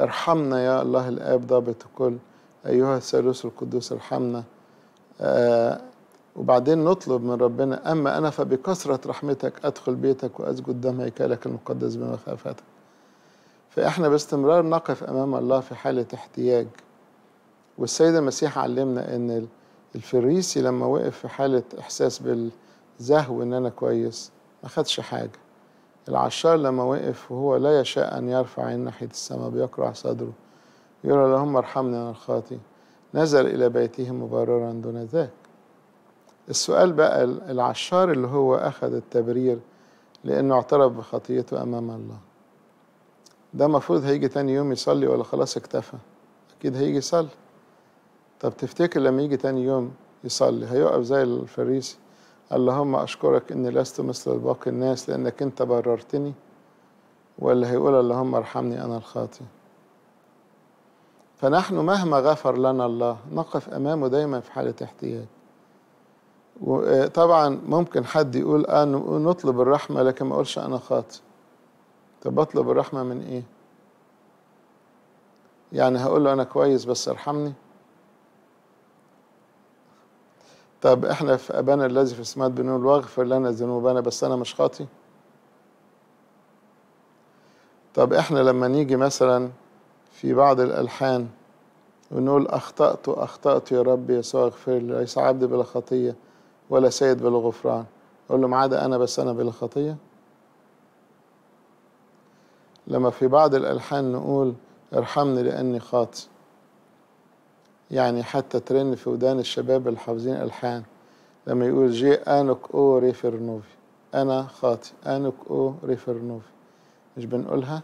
ارحمنا يا الله الآب ضابط الكل أيها الثالوث القدوس ارحمنا آه وبعدين نطلب من ربنا أما أنا فبكثرة رحمتك أدخل بيتك وأسجد دم هيكلك المقدس بمخافتك فإحنا باستمرار نقف أمام الله في حالة احتياج والسيد المسيح علمنا أن الفريسي لما وقف في حالة إحساس بالزهو إن أنا كويس ما خدش حاجة العشار لما وقف وهو لا يشاء أن يرفع عين ناحية السماء بيقرع صدره يقول اللهم ارحمني أنا الخاطي نزل إلى بيته مبررا دون ذاك السؤال بقى العشار اللي هو أخذ التبرير لأنه اعترف بخطيته أمام الله ده المفروض هيجي تاني يوم يصلي ولا خلاص اكتفى أكيد هيجي يصلي طب تفتكر لما يجي تاني يوم يصلي هيقف زي الفريسي اللهم أشكرك إني لست مثل باقي الناس لأنك أنت بررتني واللي هيقول اللهم ارحمني أنا الخاطئ فنحن مهما غفر لنا الله نقف أمامه دايما في حالة احتياج وطبعا آه، ممكن حد يقول أنا آه، نطلب الرحمة لكن ما أقولش أنا خاطئ طب أطلب الرحمة من إيه؟ يعني هقول له أنا كويس بس ارحمني طب احنا في ابانا الذي في السماء بنقول واغفر لنا ذنوبنا بس انا مش خاطي طب احنا لما نيجي مثلا في بعض الالحان ونقول اخطات اخطات يا رب يسوع اغفر لي ليس عبد بلا خطيه ولا سيد بلا غفران اقول له ما عدا انا بس انا بلا خطيه لما في بعض الالحان نقول ارحمني لاني خاطئ يعني حتى ترن في ودان الشباب الحافظين الحان لما يقول جي انك او ريفرنوفي انا خاطي انك او ريفرنوفي مش بنقولها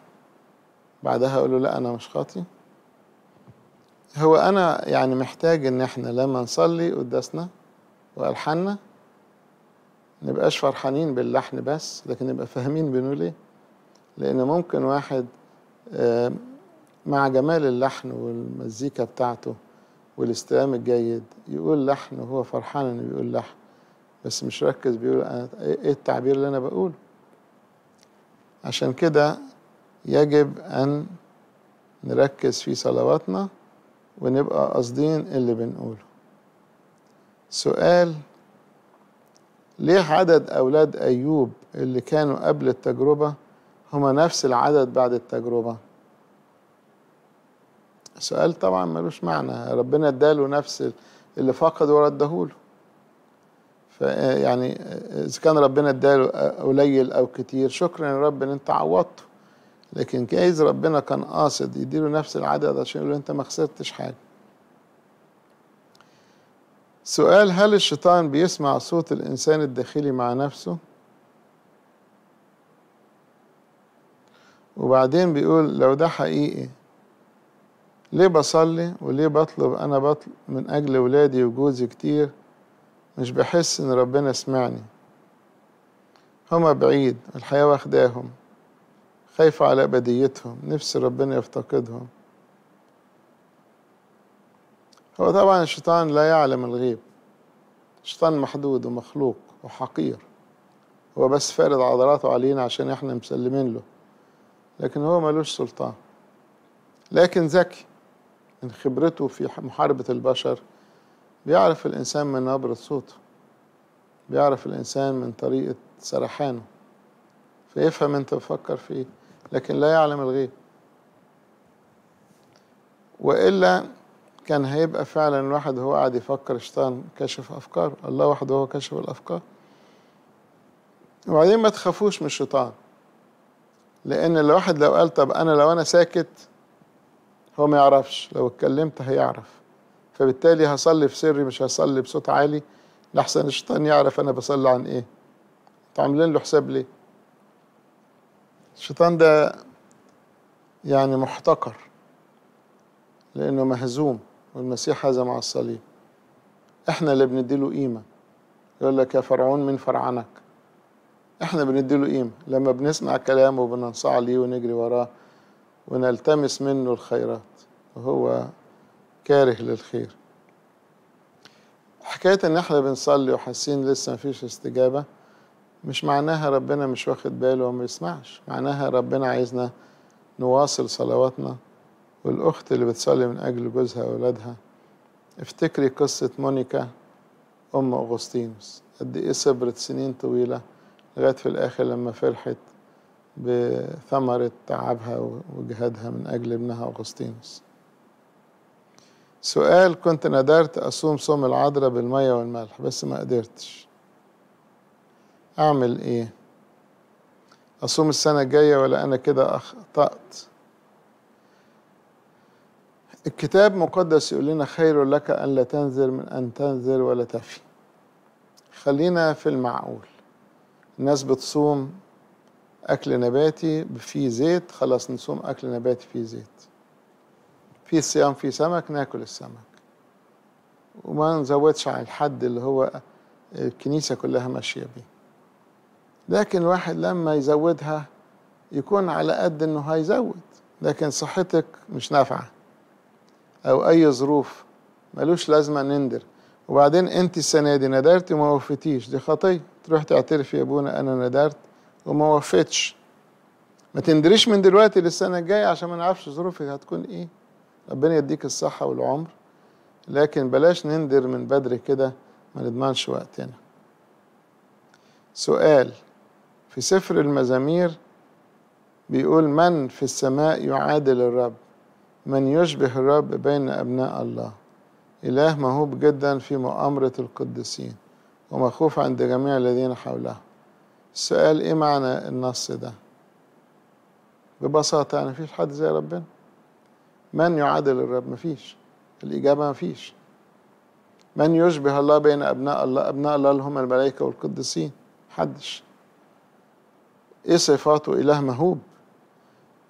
بعدها اقول له لا انا مش خاطي هو انا يعني محتاج ان احنا لما نصلي قداسنا والحنا نبقاش فرحانين باللحن بس لكن نبقى فاهمين بنقول ايه لان ممكن واحد آه، مع جمال اللحن والمزيكا بتاعته والاستلام الجيد يقول لحن وهو فرحان انه بيقول لحن بس مش ركز بيقول أنا ايه التعبير اللي انا بقوله عشان كده يجب ان نركز في صلواتنا ونبقى قاصدين اللي بنقوله سؤال ليه عدد أولاد أيوب اللي كانوا قبل التجربة هما نفس العدد بعد التجربة سؤال طبعا ملوش معنى ربنا اداله نفس اللي فقد له فيعني اذا كان ربنا اداله قليل او كتير شكرا يا رب ان انت عوضته لكن جايز ربنا كان قاصد يديله نفس العدد عشان يقول انت ما خسرتش حاجه سؤال هل الشيطان بيسمع صوت الانسان الداخلي مع نفسه وبعدين بيقول لو ده حقيقي ليه بصلي وليه بطلب أنا بطلب من أجل ولادي وجوزي كتير مش بحس إن ربنا سمعني هما بعيد الحياة واخداهم خايفة على أبديتهم نفسي ربنا يفتقدهم هو طبعا الشيطان لا يعلم الغيب الشيطان محدود ومخلوق وحقير هو بس فارد عضلاته علينا عشان احنا مسلمين له لكن هو ملوش سلطان لكن ذكي من خبرته في محاربة البشر بيعرف الإنسان من نبرة صوته بيعرف الإنسان من طريقة سرحانه فيفهم أنت بتفكر في إيه لكن لا يعلم الغيب وإلا كان هيبقى فعلا الواحد هو قاعد يفكر شيطان كشف أفكار الله وحده هو كشف الأفكار وبعدين ما تخافوش من الشيطان لأن الواحد لو قال طب أنا لو أنا ساكت هو ما يعرفش لو اتكلمت هيعرف فبالتالي هصلي في سري مش هصلي بصوت عالي لحسن الشيطان يعرف انا بصلي عن ايه تعملين عاملين له حساب ليه الشيطان ده يعني محتقر لانه مهزوم والمسيح هزم على الصليب احنا اللي بنديله قيمه يقول لك يا فرعون من فرعنك احنا بنديله قيمه لما بنسمع كلامه وبننصاع ليه ونجري وراه ونلتمس منه الخيرات وهو كاره للخير حكاية إن إحنا بنصلي وحاسين لسه مفيش استجابة مش معناها ربنا مش واخد باله وما يسمعش معناها ربنا عايزنا نواصل صلواتنا والأخت اللي بتصلي من أجل جوزها وأولادها افتكري قصة مونيكا أم أغسطينوس قد إيه صبرت سنين طويلة لغاية في الآخر لما فرحت بثمرة تعبها وجهادها من أجل ابنها أغسطينوس سؤال كنت ندرت أصوم صوم العذراء بالمية والملح بس ما قدرتش أعمل إيه أصوم السنة الجاية ولا أنا كده أخطأت الكتاب مقدس يقول لنا خير لك أن لا تنذر من أن تنذر ولا تفي خلينا في المعقول الناس بتصوم أكل نباتي فيه زيت خلاص نصوم أكل نباتي فيه زيت في صيام فيه سمك ناكل السمك وما نزودش على الحد اللي هو الكنيسة كلها ماشية بيه لكن الواحد لما يزودها يكون على قد انه هيزود لكن صحتك مش نافعة او اي ظروف ملوش لازمة نندر وبعدين انت السنة دي ندرت وما وفتيش دي خطية تروح تعترف يا ابونا انا ندرت وما وفتش ما تندريش من دلوقتي للسنة الجاية عشان ما نعرفش ظروفك هتكون ايه ربنا يديك الصحة والعمر لكن بلاش نندر من بدري كده ما نضمنش وقتنا سؤال في سفر المزامير بيقول من في السماء يعادل الرب من يشبه الرب بين أبناء الله إله مهوب جدا في مؤامرة القديسين ومخوف عند جميع الذين حوله السؤال ايه معنى النص ده ببساطة يعني مفيش حد زي ربنا من يعادل الرب مفيش الإجابة مفيش من يشبه الله بين أبناء الله أبناء الله اللي هم الملائكة والقديسين محدش إيه صفاته إله مهوب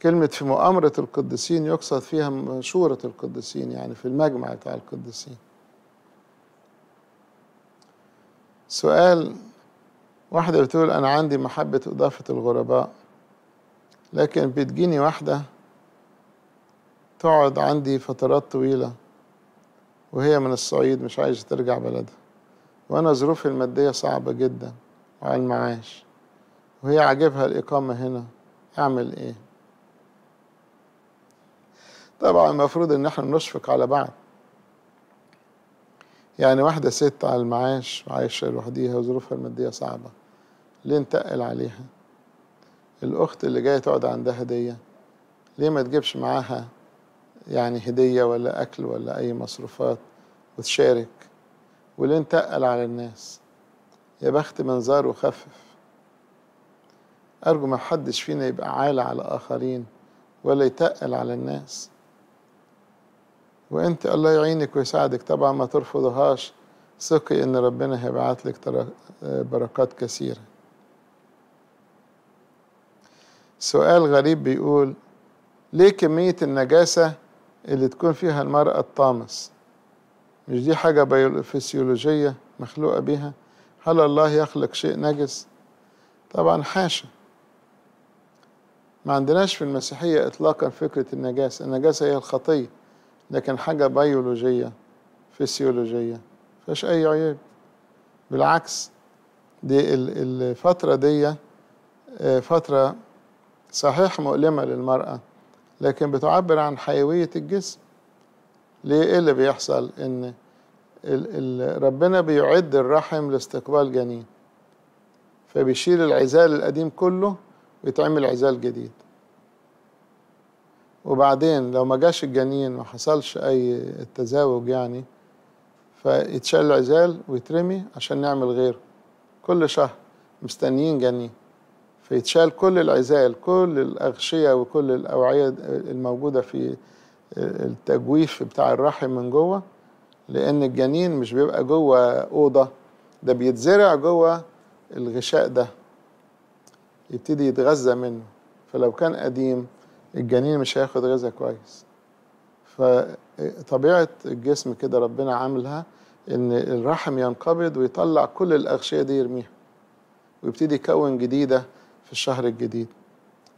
كلمة في مؤامرة القديسين يقصد فيها مشورة القديسين يعني في المجمع بتاع القديسين سؤال واحدة بتقول أنا عندي محبة إضافة الغرباء لكن بتجيني واحدة تقعد عندي فترات طويلة وهي من الصعيد مش عايزة ترجع بلدها وأنا ظروفي المادية صعبة جدا وعلى المعاش وهي عاجبها الإقامة هنا أعمل إيه؟ طبعا المفروض إن إحنا نشفق على بعض يعني واحدة ست على المعاش وعايشة لوحديها وظروفها المادية صعبة ليه نتقل عليها الأخت اللي جاية تقعد عندها هدية ليه ما تجيبش معاها يعني هدية ولا أكل ولا أي مصروفات وتشارك وليه نتقل على الناس يا بخت من زار وخفف أرجو ما حدش فينا يبقى عالي على آخرين ولا يتقل على الناس وانت الله يعينك ويساعدك طبعا ما ترفضهاش ثقي ان ربنا هيبعت لك بركات كثيره سؤال غريب بيقول ليه كميه النجاسه اللي تكون فيها المرأة الطامس مش دي حاجة فسيولوجية مخلوقة بيها هل الله يخلق شيء نجس طبعا حاشا ما عندناش في المسيحية إطلاقا فكرة النجاسة النجاسة هي الخطية لكن حاجة بيولوجية فسيولوجية فش أي عيب بالعكس دي الفترة دي آه، فترة صحيح مؤلمة للمرأة لكن بتعبر عن حيوية الجسم ليه إيه اللي بيحصل إن ربنا بيعد الرحم لاستقبال جنين فبيشيل العزال القديم كله ويتعمل عزال جديد وبعدين لو ما جاش الجنين ما حصلش أي تزاوج يعني فيتشال العزال ويترمي عشان نعمل غيره كل شهر مستنيين جنين فيتشال كل العزال كل الأغشية وكل الأوعية الموجودة في التجويف بتاع الرحم من جوه لأن الجنين مش بيبقى جوه أوضة ده بيتزرع جوه الغشاء ده يبتدي يتغذى منه فلو كان قديم الجنين مش هياخد غذاء كويس فطبيعة الجسم كده ربنا عاملها إن الرحم ينقبض ويطلع كل الأغشية دي يرميها ويبتدي يكون جديدة في الشهر الجديد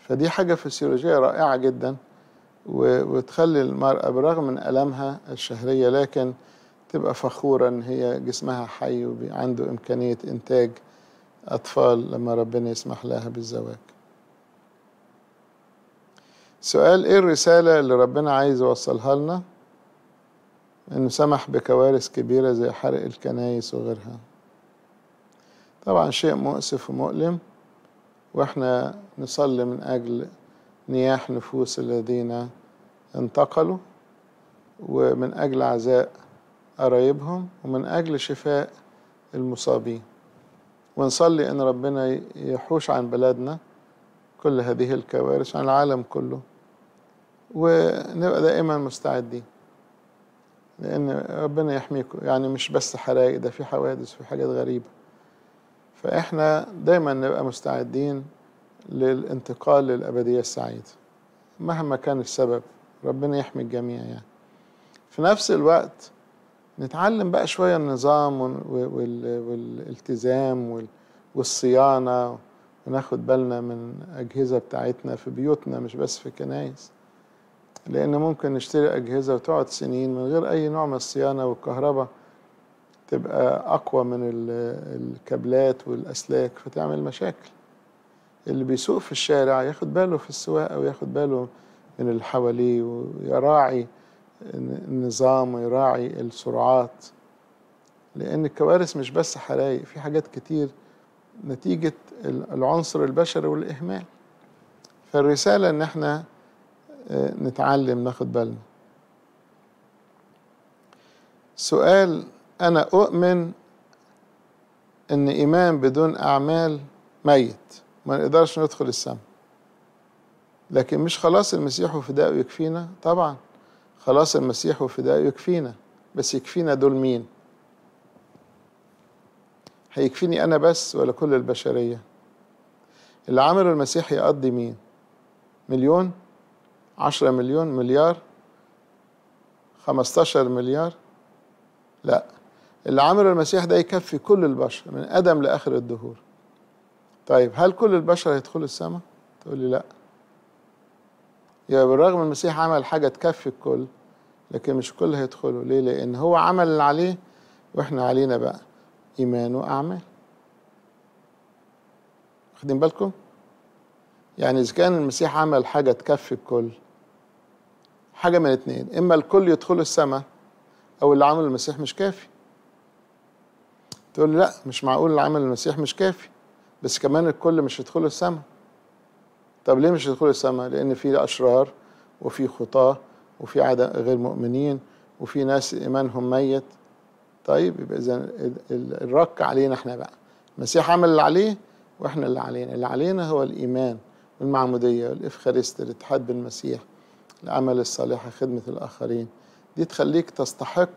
فدي حاجة فسيولوجية رائعة جدا وتخلي المرأة برغم من ألمها الشهرية لكن تبقى فخورة إن هي جسمها حي وعنده إمكانية إنتاج أطفال لما ربنا يسمح لها بالزواج سؤال ايه الرسالة اللي ربنا عايز يوصلها لنا انه سمح بكوارث كبيرة زي حرق الكنايس وغيرها طبعا شيء مؤسف ومؤلم واحنا نصلي من اجل نياح نفوس الذين انتقلوا ومن اجل عزاء قرايبهم ومن اجل شفاء المصابين ونصلي ان ربنا يحوش عن بلدنا كل هذه الكوارث عن العالم كله ونبقى دائما مستعدين لأن ربنا يحميكم يعني مش بس حرايق ده في حوادث وفي حاجات غريبة فإحنا دايما نبقى مستعدين للانتقال للأبدية السعيدة مهما كان السبب ربنا يحمي الجميع يعني في نفس الوقت نتعلم بقى شوية النظام والالتزام والصيانة وناخد بالنا من أجهزة بتاعتنا في بيوتنا مش بس في الكنايس لأن ممكن نشتري أجهزة وتقعد سنين من غير أي نوع من الصيانة والكهرباء تبقى أقوى من الكابلات والأسلاك فتعمل مشاكل اللي بيسوق في الشارع ياخد باله في السواقة وياخد باله من اللي حواليه ويراعي النظام ويراعي السرعات لأن الكوارث مش بس حرايق في حاجات كتير نتيجة العنصر البشري والإهمال فالرسالة إن إحنا آه، نتعلم ناخد بالنا سؤال أنا أؤمن إن إيمان بدون أعمال ميت ما نقدرش ندخل السماء لكن مش خلاص المسيح وفدائه يكفينا طبعا خلاص المسيح وفدائه يكفينا بس يكفينا دول مين هيكفيني أنا بس ولا كل البشرية اللي عمله المسيح يقضي مين مليون 10 مليون مليار 15 مليار لا اللي عمله المسيح ده يكفي كل البشر من ادم لاخر الدهور طيب هل كل البشر هيدخلوا السماء تقول لي لا يبقى يعني بالرغم المسيح عمل حاجه تكفي الكل لكن مش الكل هيدخلوا ليه لان هو عمل اللي عليه واحنا علينا بقى ايمان واعمال واخدين بالكم يعني اذا كان المسيح عمل حاجه تكفي الكل حاجة من اتنين إما الكل يدخل السماء أو اللي عمل المسيح مش كافي تقول لا مش معقول اللي عمل المسيح مش كافي بس كمان الكل مش يدخل السماء طب ليه مش يدخل السماء لأن في أشرار وفي خطاة وفي عدم غير مؤمنين وفي ناس إيمانهم ميت طيب يبقى إذا الرك علينا إحنا بقى المسيح عمل اللي عليه وإحنا اللي علينا اللي علينا هو الإيمان والمعمودية والإفخارست الاتحاد بالمسيح العمل الصالح خدمة الآخرين دي تخليك تستحق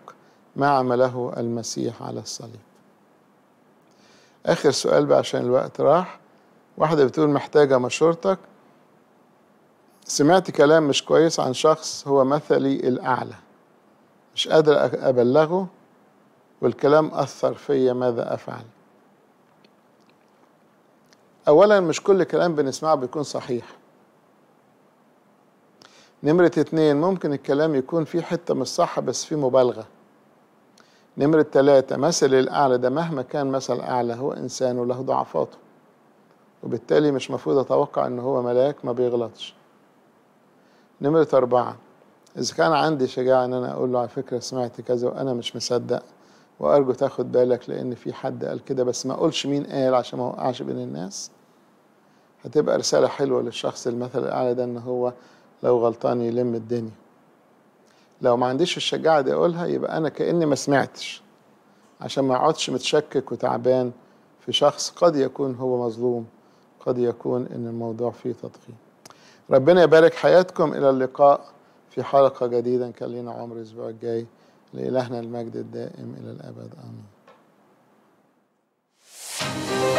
ما عمله المسيح على الصليب آخر سؤال بقى عشان الوقت راح واحدة بتقول محتاجة مشورتك سمعت كلام مش كويس عن شخص هو مثلي الأعلى مش قادر أبلغه والكلام أثر فيا ماذا أفعل أولا مش كل كلام بنسمعه بيكون صحيح نمرة اتنين ممكن الكلام يكون فيه حتة مش صح بس فيه مبالغة نمرة تلاتة مثل الأعلى ده مهما كان مثل أعلى هو إنسان وله ضعفاته وبالتالي مش مفروض أتوقع إن هو ملاك ما بيغلطش نمرة أربعة إذا كان عندي شجاعة إن أنا أقول له على فكرة سمعت كذا وأنا مش مصدق وأرجو تاخد بالك لأن في حد قال كده بس ما أقولش مين قال عشان ما أوقعش بين الناس هتبقى رسالة حلوة للشخص المثل الأعلى ده إن هو لو غلطان يلم الدنيا لو ما عنديش الشجاعة دي أقولها يبقى أنا كأني ما سمعتش عشان ما أقعدش متشكك وتعبان في شخص قد يكون هو مظلوم قد يكون إن الموضوع فيه تضخيم ربنا يبارك حياتكم إلى اللقاء في حلقة جديدة نكلينا عمر الأسبوع الجاي لإلهنا المجد الدائم إلى الأبد آمين